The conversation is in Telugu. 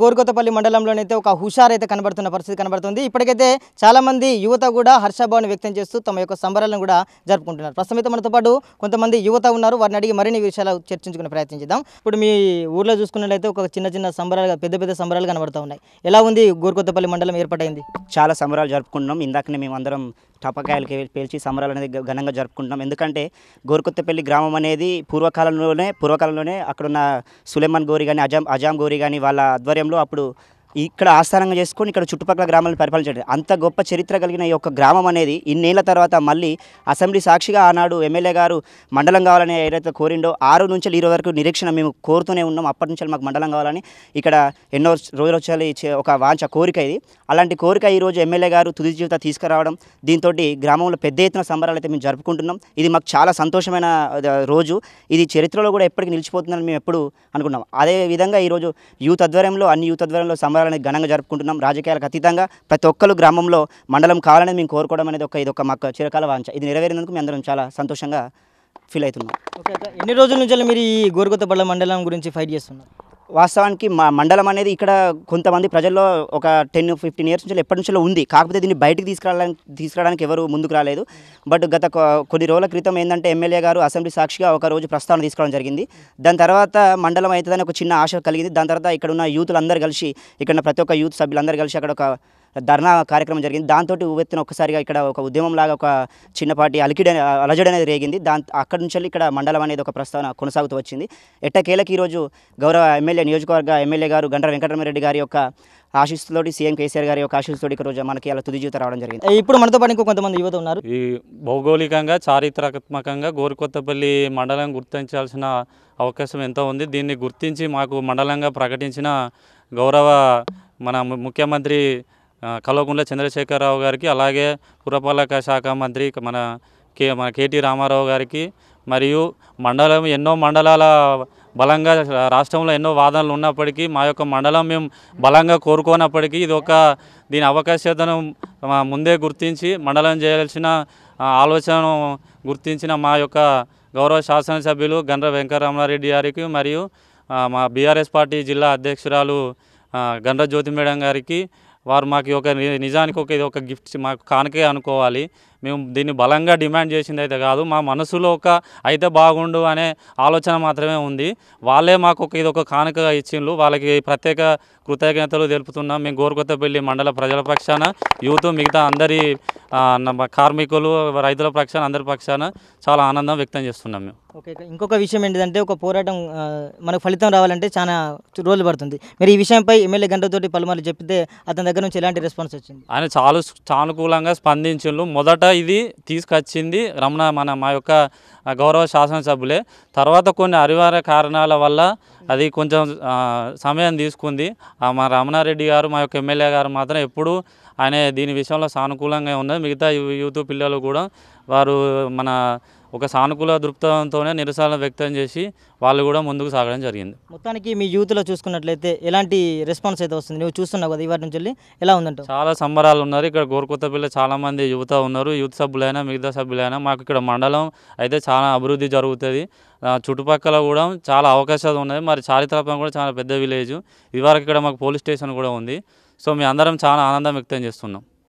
గోరుకొత్తపల్లి మండలంలోనైతే ఒక హుషారైతే అయితే కనబడుతున్న పరిస్థితి కనబడుతుంది ఇప్పటికైతే చాలామంది యువత కూడా హర్షభావాన్ని వ్యక్తం చేస్తూ తమ యొక్క సంబరాలను కూడా జరుపుకుంటున్నారు ప్రస్తుతం అయితే మనతో పాటు కొంతమంది యువత ఉన్నారు వారిని అడిగి మరిన్ని విషయాలు చర్చించుకునే ప్రయత్నం చేద్దాం ఇప్పుడు మీ ఊర్లో చూసుకున్నట్లయితే ఒక చిన్న చిన్న సంబరాలు పెద్ద పెద్ద సంబరాలు కనబడుతూ ఉన్నాయి ఎలా ఉంది గోరుకొత్తపల్లి మండలం ఏర్పడైంది చాలా సంబరాలు జరుపుకుంటున్నాం ఇందాకనే మేము అందరం టపకాయలకి పేల్చి సంబరాలు అనేది ఘనంగా జరుపుకుంటున్నాం ఎందుకంటే గోరుకొత్తపల్లి గ్రామం అనేది పూర్వకాలంలోనే పూర్వకాలంలోనే అక్కడున్న సులేమాన్ గోరి కానీ అజాం అజాం గోరి కానీ వాళ్ళ ఆధ్వర్యంలో అప్పుడు ఇక్కడ ఆస్థానంగా చేసుకొని ఇక్కడ చుట్టుపక్కల గ్రామాలను పరిపాలించడం అంత గొప్ప చరిత్ర కలిగిన ఈ యొక్క గ్రామం అనేది ఇన్నేళ్ల తర్వాత మళ్ళీ అసెంబ్లీ సాక్షిగా ఆనాడు ఎమ్మెల్యే గారు మండలం కావాలని ఏదైతే కోరిండో ఆరు నుంచి ఇరవై వరకు నిరీక్షణ మేము కోరుతూనే ఉన్నాం అప్పటి నుంచి మాకు మండలం కావాలని ఇక్కడ ఎన్నో రోజులు వచ్చాలి ఒక వాంచ కోరిక ఇది అలాంటి కోరిక ఈరోజు ఎమ్మెల్యే గారు తుది జీవిత తీసుకురావడం దీంతో గ్రామంలో పెద్ద ఎత్తున సంబరాలు అయితే మేము జరుపుకుంటున్నాం ఇది మాకు చాలా సంతోషమైన రోజు ఇది చరిత్రలో కూడా ఎప్పటికీ నిలిచిపోతుందని మేము ఎప్పుడు అనుకున్నాం అదేవిధంగా ఈరోజు యూత్ ఆధ్వర్యంలో అన్ని యూత్ ఆధ్వర్యంలో సంబరాలు కావాలని ఘనంగా జరుపుకుంటున్నాం రాజకీయాలకు అతీతంగా ప్రతి ఒక్కరు గ్రామంలో మండలం కావాలని మేము కోరుకోవడం అనేది ఒక ఇది ఒక మాకు చిరకాల వాంఛ ఇది నెరవేరినందుకు మేము అందరం చాలా సంతోషంగా ఫీల్ అవుతున్నాం ఎన్ని రోజుల నుంచి మీరు ఈ గోరుకొత్తపల్లి మండలం గురించి ఫైట్ చేస్తున్నారు వాస్తవానికి మా మండలం అనేది ఇక్కడ కొంతమంది ప్రజల్లో ఒక టెన్ ఫిఫ్టీన్ ఇయర్స్ నుంచి ఎప్పటి నుంచో ఉంది కాకపోతే దీన్ని బయటికి తీసుకురావడానికి తీసుకురావడానికి ఎవరు ముందుకు రాలేదు బట్ గత కొన్ని రోజుల క్రితం ఏంటంటే ఎమ్మెల్యే గారు అసెంబ్లీ సాక్షిగా ఒక రోజు ప్రస్తావన తీసుకోవడం జరిగింది దాని తర్వాత మండలం అవుతుందని ఒక చిన్న ఆశ కలిగింది దాని తర్వాత ఇక్కడ ఉన్న యూత్లందరూ కలిసి ఇక్కడ ప్రతి ఒక్క యూత్ సభ్యులందరూ కలిసి అక్కడ ఒక ధర్నా కార్యక్రమం జరిగింది దాంతో ఉవెత్తిన ఒక్కసారిగా ఇక్కడ ఒక లాగా ఒక చిన్నపాటి అలికిడ అలజడి అనేది రేగింది దాని అక్కడి నుంచి ఇక్కడ మండలం అనేది ఒక ప్రస్తావన కొనసాగుతూ వచ్చింది ఎట్టకేలకి ఈరోజు గౌరవ ఎమ్మెల్యే నియోజకవర్గ ఎమ్మెల్యే గారు గండ్ర వెంకటరమరెడ్డి గారి యొక్క ఆశీస్సుతోటి సీఎం కేసీఆర్ గారి యొక్క ఈ రోజు మనకి అలా తుది జీవితం రావడం జరిగింది ఇప్పుడు మనతో పాటు ఇంకో కొంతమంది యువత ఉన్నారు ఈ భౌగోళికంగా చారిత్రాత్మకంగా గోరుకొత్తపల్లి మండలం గుర్తించాల్సిన అవకాశం ఎంతో ఉంది దీన్ని గుర్తించి మాకు మండలంగా ప్రకటించిన గౌరవ మన ముఖ్యమంత్రి కల్వకుంట్ల చంద్రశేఖరరావు గారికి అలాగే పురపాలక శాఖ మంత్రి మన కే మన కేటీ రామారావు గారికి మరియు మండలం ఎన్నో మండలాల బలంగా రాష్ట్రంలో ఎన్నో వాదనలు ఉన్నప్పటికీ మా యొక్క మండలం మేము బలంగా కోరుకోనప్పటికీ ఇది ఒక దీని అవకాశతను ముందే గుర్తించి మండలం చేయాల్సిన ఆలోచనను గుర్తించిన మా యొక్క గౌరవ శాసనసభ్యులు గండ్ర వెంకటరమణారెడ్డి గారికి మరియు మా బీఆర్ఎస్ పార్టీ జిల్లా అధ్యక్షురాలు గండ్ర జ్యోతి మేడం గారికి వారు మాకు ఒక నిజానికి ఒక ఇది ఒక గిఫ్ట్ మాకు కానుకే అనుకోవాలి మేము దీన్ని బలంగా డిమాండ్ చేసింది అయితే కాదు మా మనసులో ఒక అయితే బాగుండు అనే ఆలోచన మాత్రమే ఉంది వాళ్ళే మాకు ఒక ఇది ఒక కానుకగా ఇచ్చిండ్రు వాళ్ళకి ప్రత్యేక కృతజ్ఞతలు తెలుపుతున్నాం మేము గోరుకొత్తపల్లి మండల ప్రజల పక్షాన యూత్ మిగతా అందరి కార్మికులు రైతుల పక్షాన అందరి పక్షాన చాలా ఆనందం వ్యక్తం చేస్తున్నాం మేము ఓకే ఇంకొక విషయం ఏంటంటే ఒక పోరాటం మనకు ఫలితం రావాలంటే చాలా రోజులు పడుతుంది మీరు ఈ విషయంపై ఎమ్మెల్యే గంటతోటి పలుమార్లు చెప్తే అతని దగ్గర నుంచి ఎలాంటి రెస్పాన్స్ వచ్చింది ఆయన చాలా సానుకూలంగా స్పందించు మొదట ఇది తీసుకొచ్చింది రమణ మన మా యొక్క ఆ గౌరవ శాసనసభ్యులే తర్వాత కొన్ని అనివార్య కారణాల వల్ల అది కొంచెం సమయం తీసుకుంది మా రమణారెడ్డి గారు మా యొక్క ఎమ్మెల్యే గారు మాత్రం ఎప్పుడూ ఆయన దీని విషయంలో సానుకూలంగా ఉన్నది మిగతా యూత్ పిల్లలు కూడా వారు మన ఒక సానుకూల దృక్పథంతోనే నిరసన వ్యక్తం చేసి వాళ్ళు కూడా ముందుకు సాగడం జరిగింది మొత్తానికి మీ యూత్లో చూసుకున్నట్లయితే ఎలాంటి రెస్పాన్స్ అయితే వస్తుంది నువ్వు చూస్తున్నావు కదా ఇవాటి నుంచి వెళ్ళి ఎలా ఉందంటే చాలా సంబరాలు ఉన్నారు ఇక్కడ గోరుకొత్త పిల్ల చాలామంది యువత ఉన్నారు యూత్ సభ్యులైనా మిగతా సభ్యులైనా మాకు ఇక్కడ మండలం అయితే చాలా అభివృద్ధి జరుగుతుంది చుట్టుపక్కల కూడా చాలా అవకాశాలు ఉన్నాయి మరి చారిత్రాత్మక కూడా చాలా పెద్ద విలేజ్ ఇవరకు ఇక్కడ మాకు పోలీస్ స్టేషన్ కూడా ఉంది సో మీ అందరం చాలా ఆనందం వ్యక్తం చేస్తున్నాం